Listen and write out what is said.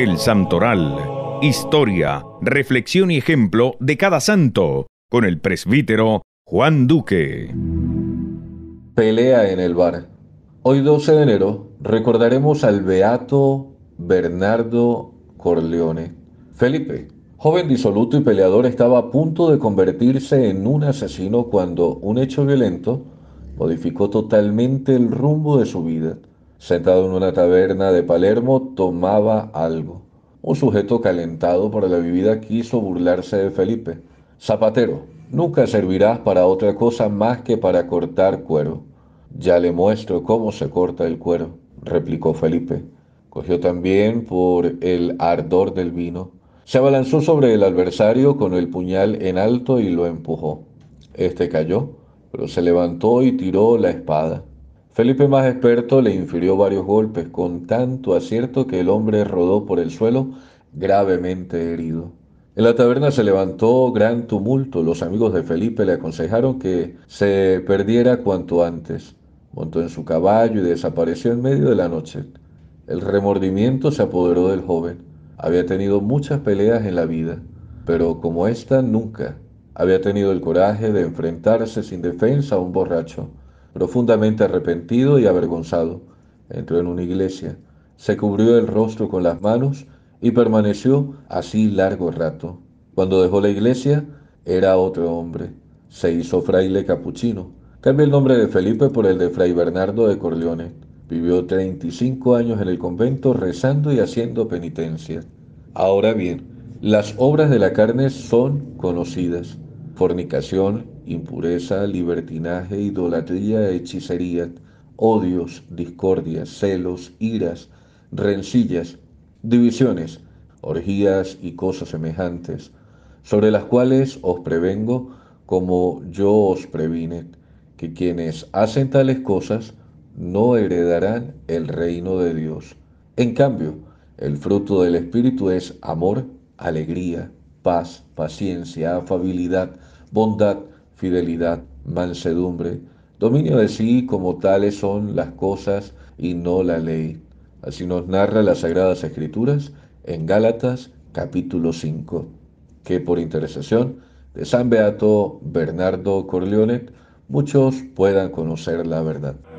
El Santoral. Historia, reflexión y ejemplo de cada santo. Con el presbítero Juan Duque. Pelea en el bar. Hoy 12 de enero recordaremos al beato Bernardo Corleone. Felipe, joven disoluto y peleador, estaba a punto de convertirse en un asesino cuando un hecho violento modificó totalmente el rumbo de su vida. Sentado en una taberna de Palermo, tomaba algo. Un sujeto calentado por la bebida quiso burlarse de Felipe. Zapatero, nunca servirás para otra cosa más que para cortar cuero. Ya le muestro cómo se corta el cuero, replicó Felipe. Cogió también por el ardor del vino. Se abalanzó sobre el adversario con el puñal en alto y lo empujó. Este cayó, pero se levantó y tiró la espada. Felipe más experto le infirió varios golpes con tanto acierto que el hombre rodó por el suelo gravemente herido. En la taberna se levantó gran tumulto. Los amigos de Felipe le aconsejaron que se perdiera cuanto antes. Montó en su caballo y desapareció en medio de la noche. El remordimiento se apoderó del joven. Había tenido muchas peleas en la vida, pero como esta nunca. Había tenido el coraje de enfrentarse sin defensa a un borracho. Profundamente arrepentido y avergonzado, entró en una iglesia, se cubrió el rostro con las manos y permaneció así largo rato. Cuando dejó la iglesia, era otro hombre. Se hizo fraile capuchino. Cambió el nombre de Felipe por el de Fray Bernardo de Corleone. Vivió 35 años en el convento rezando y haciendo penitencia. Ahora bien, las obras de la carne son conocidas fornicación, impureza, libertinaje, idolatría, hechicería, odios, discordias, celos, iras, rencillas, divisiones, orgías y cosas semejantes, sobre las cuales os prevengo como yo os previne, que quienes hacen tales cosas no heredarán el reino de Dios. En cambio, el fruto del Espíritu es amor, alegría, paz, paciencia, afabilidad, bondad, fidelidad, mansedumbre. Dominio de sí como tales son las cosas y no la ley. Así nos narra las Sagradas Escrituras en Gálatas capítulo 5, que por intercesión de San Beato Bernardo Corleone muchos puedan conocer la verdad.